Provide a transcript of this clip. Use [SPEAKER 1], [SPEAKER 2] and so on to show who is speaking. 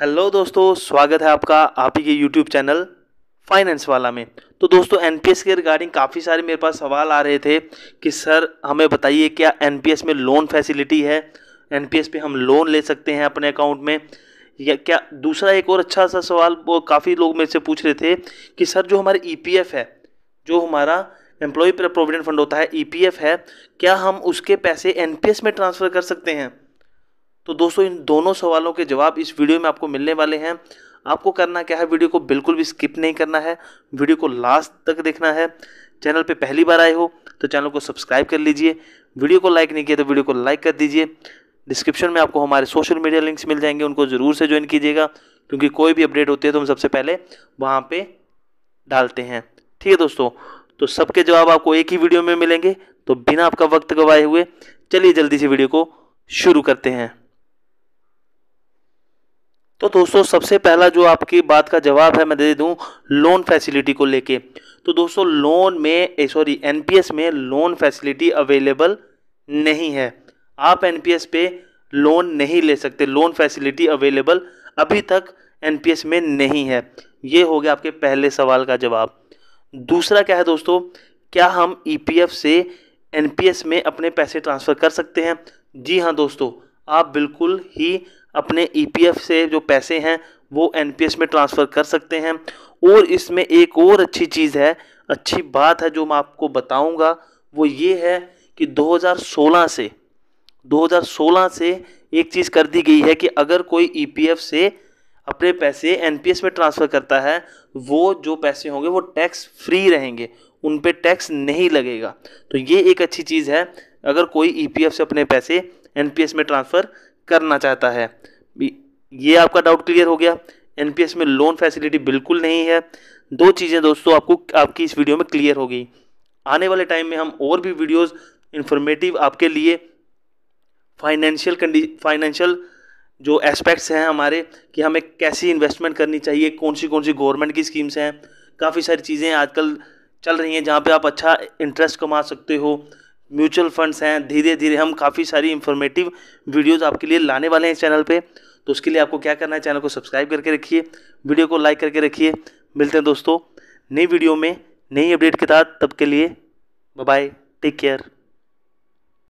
[SPEAKER 1] hello दोस्तों स्वागत है आपका आप ही के यूट्यूब चैनल फाइनेंस वाला में तो दोस्तों एनपीएस के रिगार्डिंग काफ़ी सारे मेरे पास सवाल आ रहे थे कि सर हमें बताइए क्या एनपीएस में लोन फैसिलिटी है एनपीएस पे हम लोन ले सकते हैं अपने अकाउंट में या क्या दूसरा एक और अच्छा सा सवाल वो काफ़ी लोग मेरे से पूछ रहे थे कि सर जो हमारा ई e है जो हमारा एम्प्लॉय प्रोविडेंट फंड होता है ई e है क्या हम उसके पैसे एन में ट्रांसफ़र कर सकते हैं तो दोस्तों इन दोनों सवालों के जवाब इस वीडियो में आपको मिलने वाले हैं आपको करना क्या है वीडियो को बिल्कुल भी स्किप नहीं करना है वीडियो को लास्ट तक देखना है चैनल पे पहली बार आए हो तो चैनल को सब्सक्राइब कर लीजिए वीडियो को लाइक नहीं किया तो वीडियो को लाइक कर दीजिए डिस्क्रिप्शन में आपको हमारे सोशल मीडिया लिंक्स मिल जाएंगे उनको ज़रूर से ज्वाइन कीजिएगा क्योंकि कोई भी अपडेट होती है तो हम सबसे पहले वहाँ पर डालते हैं ठीक है दोस्तों तो सबके जवाब आपको एक ही वीडियो में मिलेंगे तो बिना आपका वक्त गवाए हुए चलिए जल्दी से वीडियो को शुरू करते हैं तो दोस्तों सबसे पहला जो आपकी बात का जवाब है मैं दे दूं लोन फैसिलिटी को लेके तो दोस्तों लोन में सॉरी एनपीएस में लोन फैसिलिटी अवेलेबल नहीं है आप एनपीएस पे लोन नहीं ले सकते लोन फैसिलिटी अवेलेबल अभी तक एनपीएस में नहीं है ये हो गया आपके पहले सवाल का जवाब दूसरा क्या है दोस्तों क्या हम ई e से एन में अपने पैसे ट्रांसफ़र कर सकते हैं जी हाँ दोस्तों आप बिल्कुल ही अपने ई e से जो पैसे हैं वो एन में ट्रांसफ़र कर सकते हैं और इसमें एक और अच्छी चीज़ है अच्छी बात है जो मैं आपको बताऊंगा वो ये है कि 2016 से 2016 से एक चीज़ कर दी गई है कि अगर कोई ई e से अपने पैसे एन में ट्रांसफ़र करता है वो जो पैसे होंगे वो टैक्स फ्री रहेंगे उन पर टैक्स नहीं लगेगा तो ये एक अच्छी चीज़ है अगर कोई ई e से अपने पैसे एन में ट्रांसफ़र करना चाहता है ये आपका डाउट क्लियर हो गया एनपीएस में लोन फैसिलिटी बिल्कुल नहीं है दो चीज़ें दोस्तों आपको आपकी इस वीडियो में क्लियर हो गई आने वाले टाइम में हम और भी वीडियोस इन्फॉर्मेटिव आपके लिए फाइनेंशियल कंडी फाइनेंशियल जो एस्पेक्ट्स हैं हमारे कि हमें कैसी इन्वेस्टमेंट करनी चाहिए कौन सी कौन सी गवर्नमेंट की स्कीम्स हैं काफ़ी सारी चीज़ें आजकल चल रही हैं जहाँ पर आप अच्छा इंटरेस्ट कमा सकते हो म्यूचुअल फंड्स हैं धीरे धीरे हम काफ़ी सारी इन्फॉर्मेटिव वीडियोस आपके लिए लाने वाले हैं इस चैनल पे तो उसके लिए आपको क्या करना है चैनल को सब्सक्राइब करके रखिए वीडियो को लाइक करके रखिए मिलते हैं दोस्तों नई वीडियो में नई अपडेट के साथ तब के लिए बाय टेक केयर